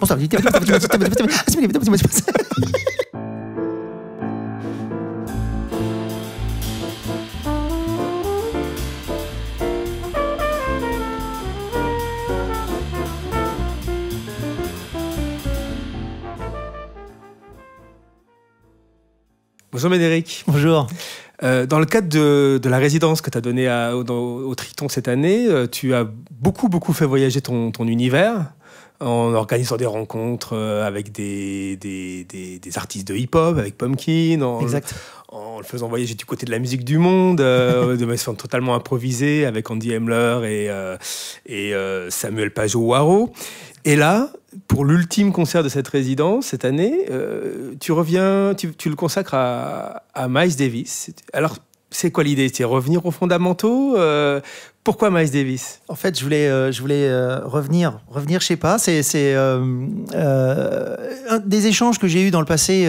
Bonjour Médéric. Bonjour. Euh, dans le cadre de, la résidence que tu as donnée au, Triton cette année, euh, tu as beaucoup, beaucoup fait voyager ton univers en organisant des rencontres euh, avec des, des, des, artistes de hip-hop, avec Pumpkin, en, en le faisant voyager du côté de la musique du monde, euh, de façon totalement improvisée, avec Andy Hemler et, euh, Samuel Pajot-Waro. Et là, pour l'ultime concert de cette résidence, cette année, tu reviens, tu, le consacres à, Miles Davis. Alors, c'est quoi l'idée C'est revenir aux fondamentaux pourquoi Miles Davis En fait, je voulais, euh, je voulais euh, revenir, revenir, je sais pas. C'est euh, euh des échanges que j'ai eu dans le passé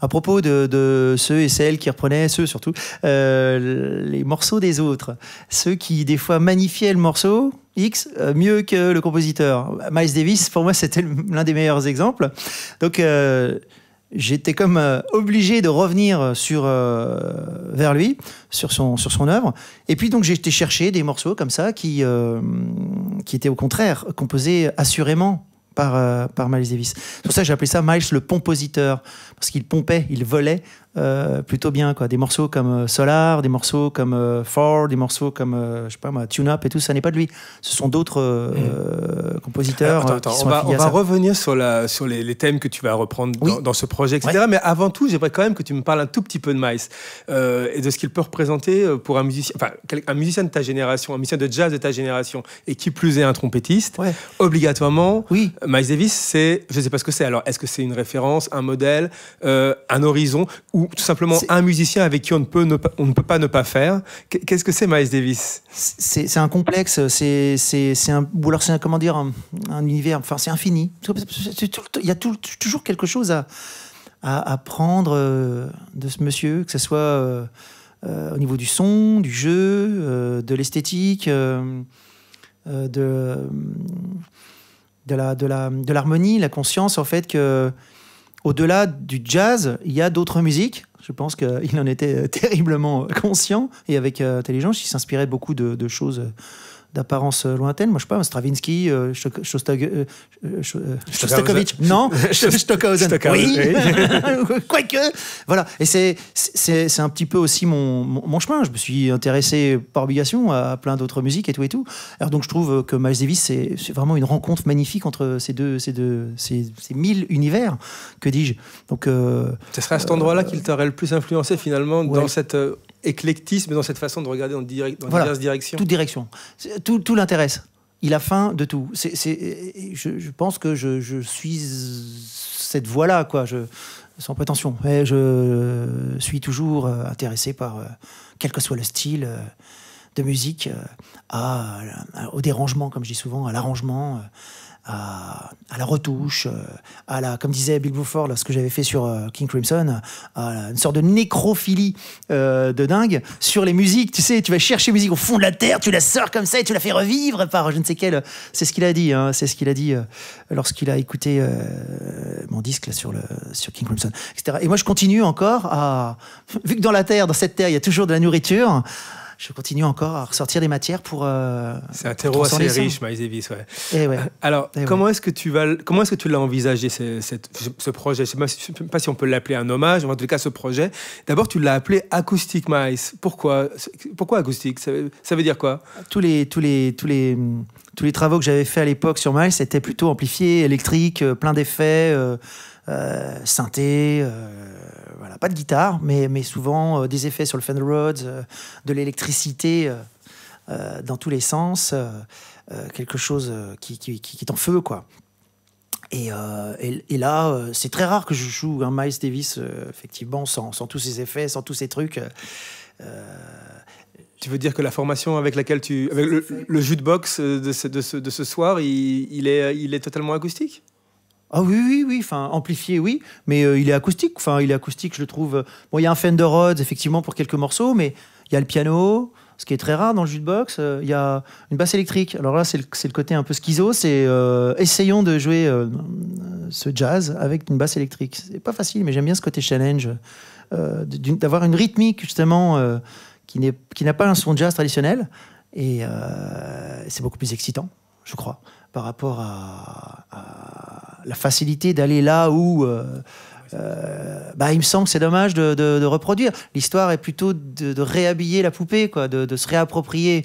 à propos de, ceux et celles qui reprenaient, ceux surtout, les morceaux des autres, ceux qui des fois magnifiaient le morceau, X mieux que le compositeur. Miles Davis, pour moi, c'était l'un des meilleurs exemples. Donc, j'étais comme euh, obligé de revenir euh, sur euh, vers lui, sur son sur son œuvre. Et puis donc j'ai été chercher des morceaux comme ça qui qui étaient au contraire composés assurément par par Miles Davis. ça j'ai appelé ça Miles le compositeur parce qu'il pompait, il volait euh, plutôt bien quoi des morceaux comme euh, Solar des morceaux comme euh, Ford des morceaux comme je sais pas moi Tune Up et tout ça n'est pas de lui ce sont d'autres mm. compositeurs on va, on va revenir sur, la, sur les, thèmes que tu vas reprendre dans, ce projet etc mais avant tout j'aimerais quand même que tu me parles un tout petit peu de Miles et de ce qu'il peut représenter pour un musicien enfin un musicien de ta génération un musicien de jazz de ta génération et qui plus est un trompettiste obligatoirement oui Miles Davis c'est je sais pas ce que c'est alors est-ce que c'est une référence un modèle un horizon ou tout simplement un musicien avec qui on ne peut, pas, on ne peut pas ne pas faire. Qu'est-ce que c'est Miles Davis C'est un complexe, c'est un, ou alors c'est comment dire, un, univers, enfin c'est infini. Il y a toujours quelque chose à, à apprendre euh, de ce monsieur, que ce soit euh, euh, au niveau du son, du jeu, de l'esthétique, de, de la de l'harmonie, la, de la conscience en fait que au-delà du jazz, il y a d'autres musiques. Je pense qu'il en était euh, terriblement conscient et avec intelligence, euh, il s'inspirait beaucoup de, choses euh, d'apparence euh, lointaine. Moi, je sais pas, Stravinsky, euh, euh, Shostakovich. Non, Stockhausen. Oui, quoique. Voilà. Et c'est, un petit peu aussi mon, chemin. Je me suis intéressé par obligation à plein d'autres musiques et tout et tout. Alors, donc, je trouve que Miles Davis, c'est, vraiment une rencontre magnifique entre ces deux, ces deux, ces, mille univers. Que dis-je Donc. Ce serait à cet endroit-là qu'il t'aurait le plus influencé finalement dans cette éclectisme dans cette façon de regarder dans, dans diverses directions. Toute direction. Tout, tout l'intéresse. Il a faim de tout. je, pense que je, suis cette voie-là, quoi. sans prétention. je suis toujours euh, intéressé par, euh, quel que soit le style euh, de musique, au dérangement, comme je dis souvent, à l'arrangement à, la retouche, euh, à la, comme disait Bill Buford, ce que j'avais fait sur euh, King Crimson, à une sorte de nécrophilie euh, de dingue sur les musiques. Tu sais, tu vas chercher musique au fond de la terre, tu la sors comme ça et tu la fais revivre par je ne sais quel. C'est ce qu'il a dit. Hein, c'est ce qu'il a dit lorsqu'il a écouté mon disque sur sur King Crimson, etc. Et moi, je continue encore à vu que dans la terre, dans cette terre, il y a toujours de la nourriture je continue encore à ressortir des matières pour. Euh, c'est un terreau assez riche, Miles Davis. Ouais. Et eh ouais. Alors, eh comment est-ce que tu vas, comment est-ce que tu l'as envisagé ce, projet Je ne sais, pas si on peut l'appeler un hommage, mais en tout cas ce projet. D'abord, tu l'as appelé Acoustic Miles. Pourquoi, pourquoi acoustique ça, veut dire quoi Tous les, tous les, tous les, tous les travaux que j'avais fait à l'époque sur Miles, étaient plutôt amplifiés, électriques, euh, plein d'effets. Euh, euh, synthé, euh, voilà, pas de guitare, mais, souvent euh, des effets sur le Fender Rhodes, de l'électricité dans tous les sens, quelque chose qui, est en feu, quoi. Et, là, c'est très rare que je joue un Miles Davis, effectivement, sans, tous ces effets, sans tous ces trucs. Tu veux dire que la formation avec laquelle tu. Avec le, de de ce, soir, il est totalement acoustique ah oui, oui, oui, enfin, amplifié, oui, mais euh, il est acoustique, enfin, il est acoustique, je le trouve. Euh, bon, il y a un Fender Rhodes, effectivement, pour quelques morceaux, mais il y a le piano, ce qui est très rare dans le jukebox, euh, il y a une basse électrique. Alors là, c'est le, côté un peu schizo, c'est essayons de jouer ce jazz avec une basse électrique. C'est pas facile, mais j'aime bien ce côté challenge, d'avoir une rythmique, justement, qui n'a pas un son jazz traditionnel, et c'est beaucoup plus excitant, je crois, par rapport à la facilité d'aller là où... Euh, euh, bah, il me semble que c'est dommage de, reproduire. L'histoire est plutôt de, de, réhabiller la poupée, quoi, de, se réapproprier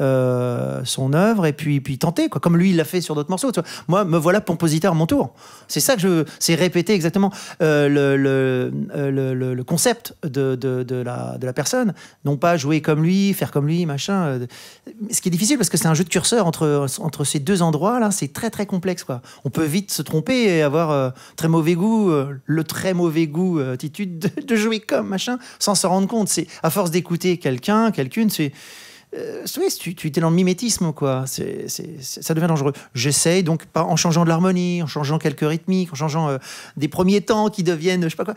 euh, son œuvre et puis, puis tenter, quoi, comme lui il l'a fait sur d'autres morceaux. Moi, me voilà compositeur à mon tour. C'est ça que je. C'est répéter exactement euh, le, euh, le, le, le, concept de, de, de, la, de la personne. Non pas jouer comme lui, faire comme lui, machin. Ce qui est difficile parce que c'est un jeu de curseur entre, entre ces deux endroits-là. C'est très très complexe. Quoi. On peut vite se tromper et avoir très mauvais goût, le très mauvais goût, attitude de, de jouer comme, machin, sans s'en rendre compte. C'est à force d'écouter quelqu'un, quelqu'une, c'est oui, euh, tu, étais dans le mimétisme, quoi. ça devient dangereux. J'essaye donc pas en changeant de l'harmonie, en changeant quelques rythmiques, en changeant euh, des premiers temps qui deviennent, je sais pas quoi,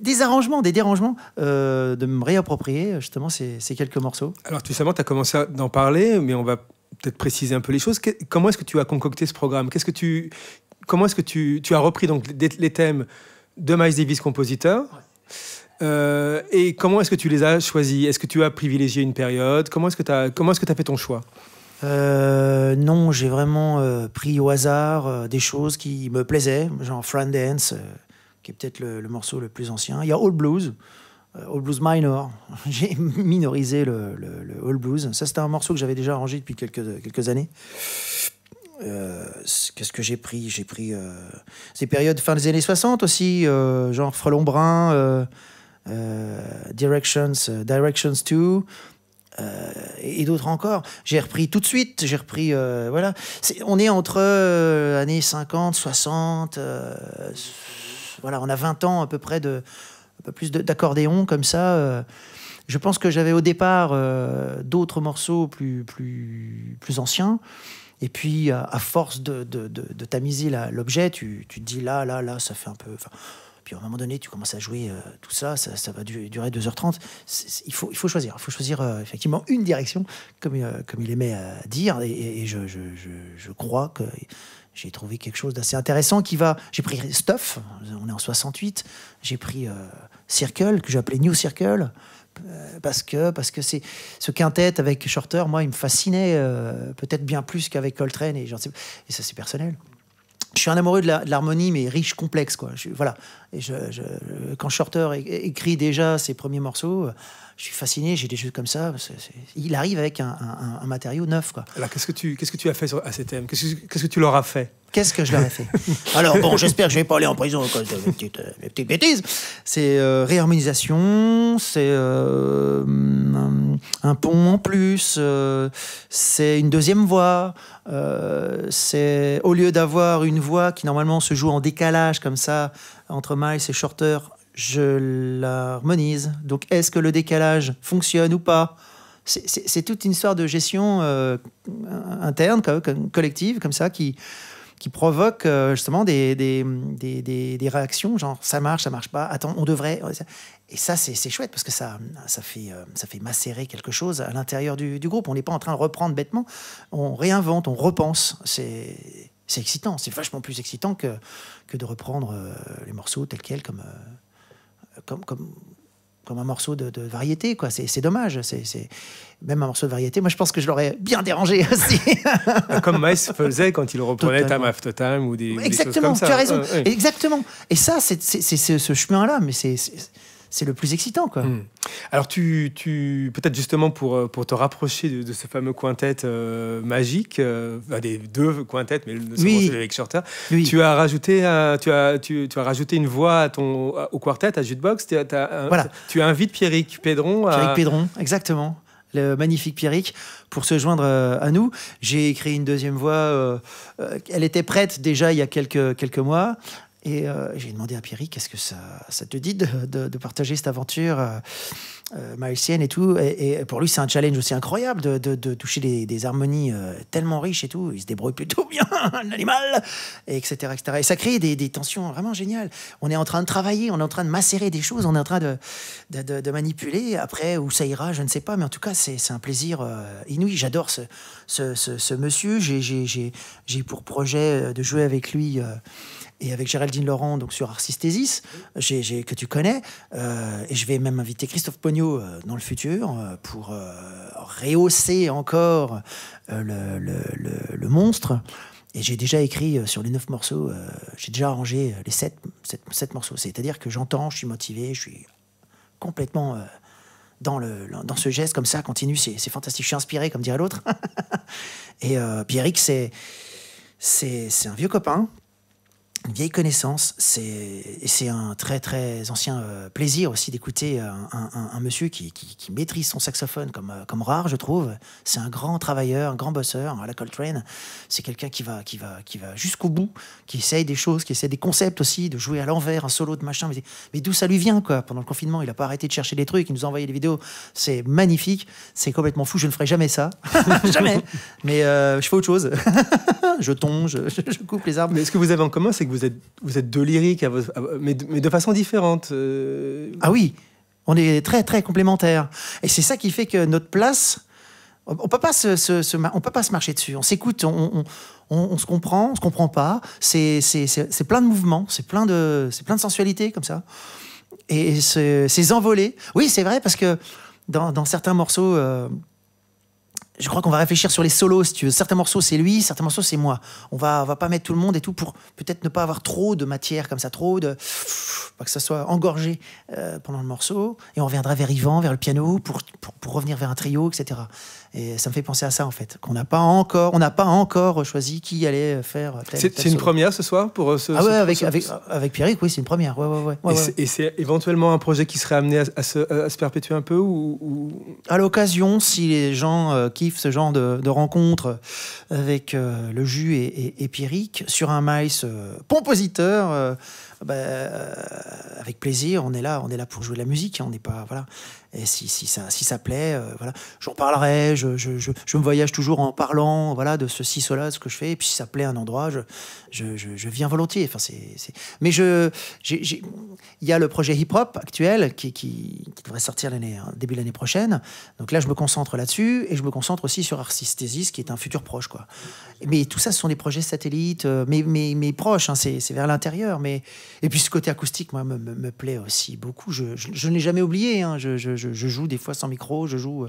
des arrangements, des dérangements, euh, de me réapproprier justement ces, quelques morceaux. Alors, tout simplement, tu as commencé à en parler, mais on va peut-être préciser un peu les choses. comment est-ce que tu as concocté ce programme tu, Comment est-ce que tu, as repris donc les, thèmes de Miles Davis, compositeur euh, et comment est-ce que tu les as choisis Est-ce que tu as privilégié une période Comment est-ce que tu as, comment est-ce que as fait ton choix euh, non, j'ai vraiment euh, pris au hasard des choses qui me plaisaient, genre Fran Dance, qui est peut-être le, morceau le plus ancien. Il y a All Blues, All Blues Minor. j'ai minorisé le, le, All Blues. Ça, c'était un morceau que j'avais déjà arrangé depuis quelques, quelques années. qu'est-ce que j'ai pris J'ai pris ces périodes fin des années 60 aussi, genre Frelon Brun, euh, Directions, euh, Directions 2. Euh, et d'autres encore. J'ai repris tout de suite, j'ai repris, voilà. on est entre années 50, 60, voilà, on a 20 ans à peu près de, d'accordéon comme ça. je pense que j'avais au départ d'autres morceaux plus, plus, plus anciens. Et puis, à, force de, de, tamiser l'objet, tu, tu te dis là, là, là, ça fait un peu puis à un moment donné, tu commences à jouer euh, tout ça, ça, va durer 2h30. il, faut, il faut choisir. Il faut choisir euh, effectivement une direction, comme, euh, comme il aimait dire. Et, je, je, je, crois que j'ai trouvé quelque chose d'assez intéressant qui va. J'ai pris Stuff, on est en 68. J'ai pris Circle, que j'appelais New Circle parce que parce que c'est ce quintet avec Shorter, moi, il me fascinait peut-être bien plus qu'avec Coltrane et, genre, et ça c'est personnel je suis un amoureux de l'harmonie, mais riche, complexe, quoi. voilà. Et quand Shorter écrit déjà ses premiers morceaux, je suis fasciné. J'ai des jeux comme ça. il arrive avec un, matériau neuf, quoi. Alors, qu'est-ce que tu, qu'est-ce que tu as fait à ces thèmes Qu'est-ce que tu leur as fait Qu'est-ce que je leur ai fait Alors, bon, j'espère que je ne vais pas aller en prison à cause de mes petites, euh, bêtises. C'est euh, réharmonisation, c'est euh, un, pont en plus, c'est une deuxième voix. c'est au lieu d'avoir une voix qui normalement se joue en décalage comme ça entre Miles et Shorter, je l'harmonise. Donc, est-ce que le décalage fonctionne ou pas c'est toute une histoire de gestion interne, collective, comme ça, qui, qui provoque euh, justement des, des, des, des, réactions, genre ça marche, ça marche pas, attends, on devrait. Et ça, c'est chouette parce que ça, ça, fait, euh, ça fait macérer quelque chose à l'intérieur du, groupe. On n'est pas en train de reprendre bêtement, on réinvente, on repense. C'est. excitant, c'est vachement plus excitant que, que de reprendre euh, les morceaux tels quels comme, comme, comme, comme un morceau de, variété, quoi. C'est dommage. C'est même un morceau de variété. Moi, je pense que je l'aurais bien dérangé aussi. comme Maes faisait quand il reprenait Time After Time ou des. Exactement. choses comme ça. Tu as raison. Exactement. Et ça, c'est ce chemin-là, mais c'est c'est le plus excitant. Quoi. Hmm. Alors, tu, peut-être justement pour, euh, pour te rapprocher de, ce fameux quintet euh, magique, euh, des deux quintets, mais le avec Shorter, tu, as rajouté, tu, as, tu, as rajouté une voix à ton, au quartet, à Jutebox. Tu, voilà. tu invites Pierrick Pédron. Pierrick Pédron, exactement. Le magnifique Pierrick pour se joindre à nous. J'ai écrit une deuxième voix. elle était prête déjà il y a quelques, quelques mois. Et euh, j'ai demandé à Pierrick, qu'est-ce que ça, te dit de, partager cette aventure euh, euh, et tout. Et, pour lui, c'est un challenge aussi incroyable de, toucher des, harmonies euh, tellement riches et tout. Il se débrouille plutôt bien, un animal etc., etc. Et ça crée des, tensions vraiment géniales. On est en train de travailler, on est en train de macérer des choses, on est en train de, de, manipuler. Après, où ça ira, je ne sais pas, mais en tout cas, c'est un plaisir euh, inouï. J'adore ce, ce, monsieur. J'ai pour projet euh, de jouer avec lui et avec Géraldine Laurent donc sur Arcistésis, que tu connais. et je vais même inviter Christophe Pony euh, dans le futur euh, pour euh, rehausser encore le, le, le, monstre. Et j'ai déjà écrit sur les neuf morceaux, j'ai déjà arrangé les sept, sept, sept morceaux. C'est-à-dire que j'entends, je suis motivé, je suis complètement dans, le, dans ce geste comme ça, continue, c'est, fantastique. Je suis inspiré, comme dirait l'autre. et euh, Pierrick, c'est, c'est, un vieux copain une vieille connaissance. C'est un très très ancien euh, plaisir aussi d'écouter euh, un, monsieur qui, maîtrise son saxophone comme, euh, comme rare, je trouve. C'est un grand travailleur, un grand bosseur hein, à la Coltrane. C'est quelqu'un qui va, qui va, qui va jusqu'au bout, qui essaye des choses, qui essaye des concepts aussi, de jouer à l'envers, un solo de machin. Mais, mais d'où ça lui vient quoi Pendant le confinement, il n'a pas arrêté de chercher des trucs, il nous a envoyé des vidéos. C'est magnifique, c'est complètement fou. Je ne ferai jamais ça, jamais. Mais je fais autre chose. je tombe, je, je coupe les arbres. Mais ce que vous avez en commun, c'est que vous vous êtes, vous êtes deux lyriques, à mais, de, façon différente. Euh. Ah oui, on est très très complémentaires. Et c'est ça qui fait que notre place, on ne se, peut pas se marcher dessus. On s'écoute, on, se comprend, on se comprend pas. C'est plein de mouvements, c'est plein de plein de sensualité comme ça. Et ces envolées, oui c'est vrai parce que dans, certains morceaux. Euh, je crois qu'on va réfléchir sur les solos, si tu veux. Certains morceaux, c'est lui, certains morceaux, c'est moi. On va, va pas mettre tout le monde et tout pour peut-être ne pas avoir trop de matière comme ça, trop de. Pas que ça soit engorgé euh, pendant le morceau. Et on reviendra vers Yvan, vers le piano, pour revenir vers un trio, etc. Et ça me fait penser à ça, en fait, qu'on n'a pas encore, on n'a pas encore choisi qui allait faire. C'est une première ce soir pour euh, ce. Ah ouais, avec, avec, avec Pierrick, oui, c'est une première. Ouais, ouais, ouais, et c'est éventuellement un projet qui serait amené à, à se, perpétuer un peu ou, À l'occasion, si les gens euh, kiffent ce genre de, de rencontre avec euh, le jus et, et, Pierrick, sur un maïs compositeur bah, euh, avec plaisir, on est là, on est là pour jouer de la musique, hein, on n'est pas voilà. Et si, si, ça si ça plaît, euh, voilà, j'en parlerai, je, je, je, me voyage toujours en parlant voilà de ceci cela, ce que je fais. Et puis si ça plaît à un endroit, je je, viens volontiers. Enfin c'est mais je il y a le projet hip hop actuel qui, qui, qui devrait sortir l'année hein, début de l'année prochaine. Donc là je me concentre là-dessus et je me concentre aussi sur Arcisthesis qui est un futur proche quoi. Mais tout ça ce sont des projets satellites, euh, mais mais, mes proches, hein, c'est vers l'intérieur, mais et puis ce côté acoustique, moi, me, plaît aussi beaucoup. Je, je, ne l'ai jamais oublié. Hein. Je, joue des fois sans micro, je joue. Euh,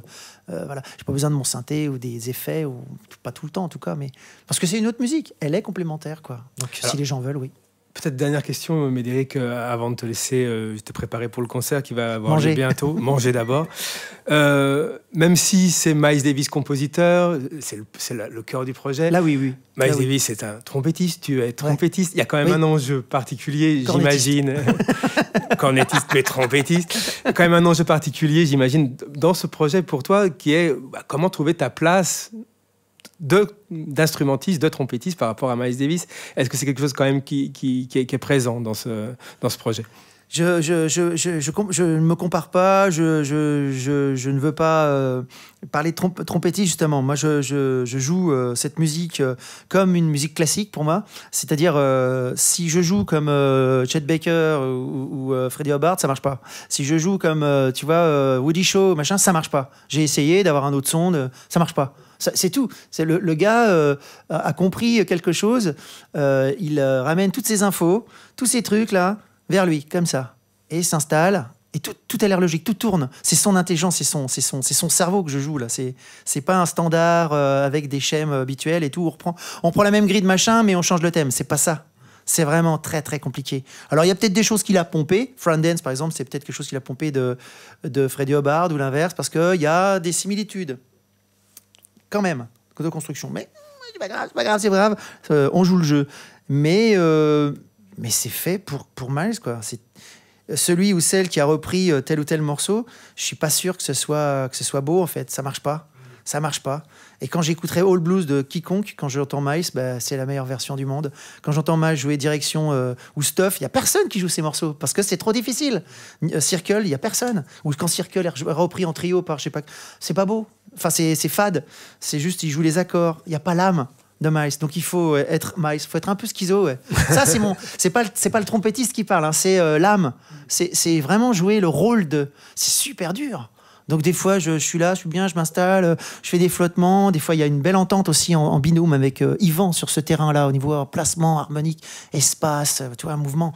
euh, voilà. j'ai n'ai pas besoin de mon synthé ou des effets, ou, pas tout le temps en tout cas, mais parce que c'est une autre musique. Elle est complémentaire, quoi. Donc si les gens veulent, oui. Peut-être dernière question, euh, Médéric, euh, avant de te laisser euh, te préparer pour le concert qui va avoir lieu bientôt. Manger d'abord. même si c'est Miles Davis compositeur, c'est le, cœur du projet. Là, oui, oui. Miles Davis, c'est un trompettiste. Tu es trompettiste. Il y a quand même un enjeu particulier, j'imagine. Cornettiste, mais trompettiste. Il y a quand même un enjeu particulier, j'imagine, dans ce projet pour toi, qui est bah, comment trouver ta place d'instrumentistes, de, de trompettistes par rapport à Miles Davis. Est-ce que c'est quelque chose quand même qui, est, présent dans ce projet je, je, ne me compare pas, je, ne veux pas euh, parler de trompettiste justement. Moi, je, joue euh, cette musique euh, comme une musique classique pour moi. C'est-à-dire, si je joue comme Chet Baker ou, Freddie Hubbard, ça marche pas. Si je joue comme, tu vois, Woody Shaw, machin, ça marche pas. J'ai essayé d'avoir un autre son, ça marche pas. C'est tout. C'est le, gars a, compris quelque chose. il ramène toutes ses infos, tous ces trucs là vers lui, comme ça. Et il s'installe, et tout, tout a l'air logique, tout tourne. C'est son intelligence, c'est son, son, son cerveau que je joue là. C'est, pas un standard euh, avec des schèmes euh, habituels et tout. On reprend, on prend la même grille de machin, mais on change le thème. C'est pas ça. C'est vraiment très très compliqué. Alors il y a peut-être des choses qu'il a pompées. Front Dance par exemple, c'est peut-être quelque chose qu'il a pompé de, de Freddy Hubbard ou l'inverse, parce qu'il y a des similitudes. Quand même, de construction. Mais c'est pas grave, c'est pas grave, c'est grave. Euh, on joue le jeu. Mais mais c'est fait pour, pour Miles, quoi. C'est celui ou celle qui a repris euh, tel ou tel morceau, je suis pas sûr que ce soit, que ce soit beau, en fait. Ça marche pas. Ça marche pas. Et quand j'écouterai All Blues de quiconque, quand j'entends Miles, bah, c'est la meilleure version du monde. Quand j'entends Miles jouer Direction euh, ou Stuff, il y a personne qui joue ces morceaux parce que c'est trop difficile. Euh, Circle, il y a personne. Ou quand Circle est repris en trio par je sais pas, c'est pas beau. Enfin, c'est fade. C'est juste, il joue les accords. Il y a pas l'âme. Donc il faut euh, être Miles, faut être un peu schizo. Ça c'est mon, c'est pas c'est pas le trompettiste qui parle, hein. c'est euh, l'âme. C'est vraiment jouer le rôle de. C'est super dur. Donc des fois je, suis là, je suis bien, je m'installe, euh, je fais des flottements. Des fois il y a une belle entente aussi en, binôme avec Yvan sur ce terrain-là au niveau placement harmonique, espace, tu vois, mouvement.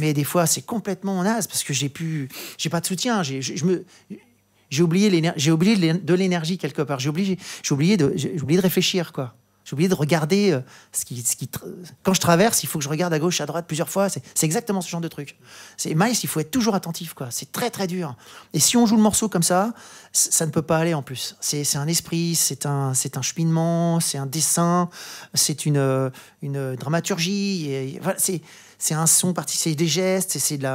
Mais des fois c'est complètement en as parce que j'ai pu, j'ai pas de soutien. J'ai, je me j'ai oublié, oublié de l'énergie quelque part. J'ai oublié, j'ai oublié, de, oublié de réfléchir, quoi. J'ai oublié de regarder euh, ce qui, ce qui quand je traverse, il faut que je regarde à gauche, à droite plusieurs fois. C'est exactement ce genre de truc. C'est Miles, il faut être toujours attentif, quoi. C'est très très dur. Et si on joue le morceau comme ça, ça ne peut pas aller en plus. C'est un esprit, c'est un, un cheminement, c'est un dessin, c'est une, euh, une dramaturgie. c'est un son parti, c'est des gestes, c'est de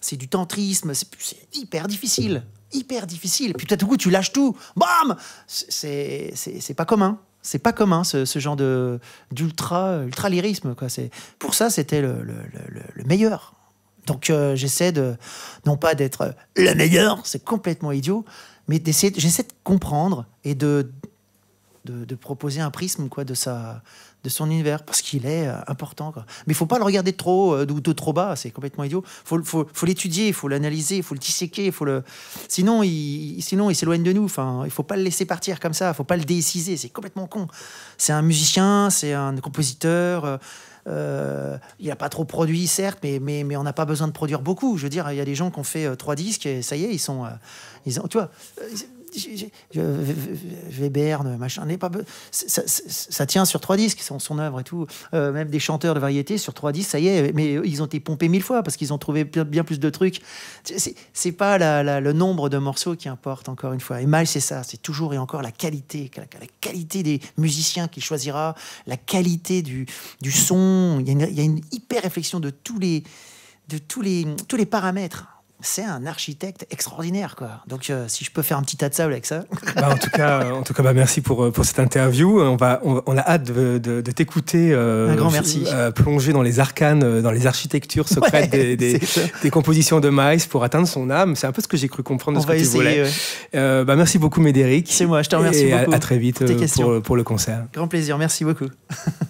c'est du tantrisme, c'est hyper difficile hyper difficile. Puis peut-être coup, tu lâches tout. Bam C'est pas commun. C'est pas commun ce, genre de d'ultra quoi. C'est pour ça c'était le, meilleur. Donc euh, j'essaie de non pas d'être le meilleur, c'est complètement idiot, mais j'essaie de comprendre et de de, proposer un prisme quoi, de, sa, de son univers, parce qu'il est euh, important. Mais il faut pas le regarder trop euh, trop bas, c'est complètement idiot. Il faut, faut, faut l'étudier, il faut l'analyser, il faut le disséquer, faut le... sinon il, sinon, il s'éloigne de nous. Enfin, il faut pas le laisser partir comme ça, il faut pas le déciser, c'est complètement con. C'est un musicien, c'est un compositeur. Euh, il n'a pas trop produit, certes, mais, mais, mais on n'a pas besoin de produire beaucoup. Je veux dire, il y a des gens qui ont fait trois disques et ça y est, ils sont. ils ont, tu vois, Weber, machin, n'est pas. Ça, tient sur trois disques, son, son œuvre et tout. Euh, même des chanteurs de variété sur trois disques, ça y est, mais ils ont été pompés mille fois parce qu'ils ont trouvé bien plus de trucs. C'est pas le nombre de morceaux qui importe, encore une fois. Et mal, c'est ça, c'est toujours et encore la qualité, la, qualité des musiciens qu'il choisira, la qualité du, son. Il y, a une, une hyper réflexion de tous les, de tous les, tous les paramètres c'est un architecte extraordinaire. Quoi. Donc, euh, si je peux faire un petit tas de sable avec ça. Bah, en tout cas, euh, en tout cas bah, merci pour, euh, pour cette interview. On, va, on, a hâte de, de, t'écouter. plonger dans les arcanes, dans les architectures secrètes des, des, compositions de Miles pour atteindre son âme. C'est un peu ce que j'ai cru comprendre de ce que essayer, bah, merci beaucoup, Médéric. C'est moi, je te remercie et beaucoup. À, très vite pour, pour le concert. Grand plaisir, merci beaucoup.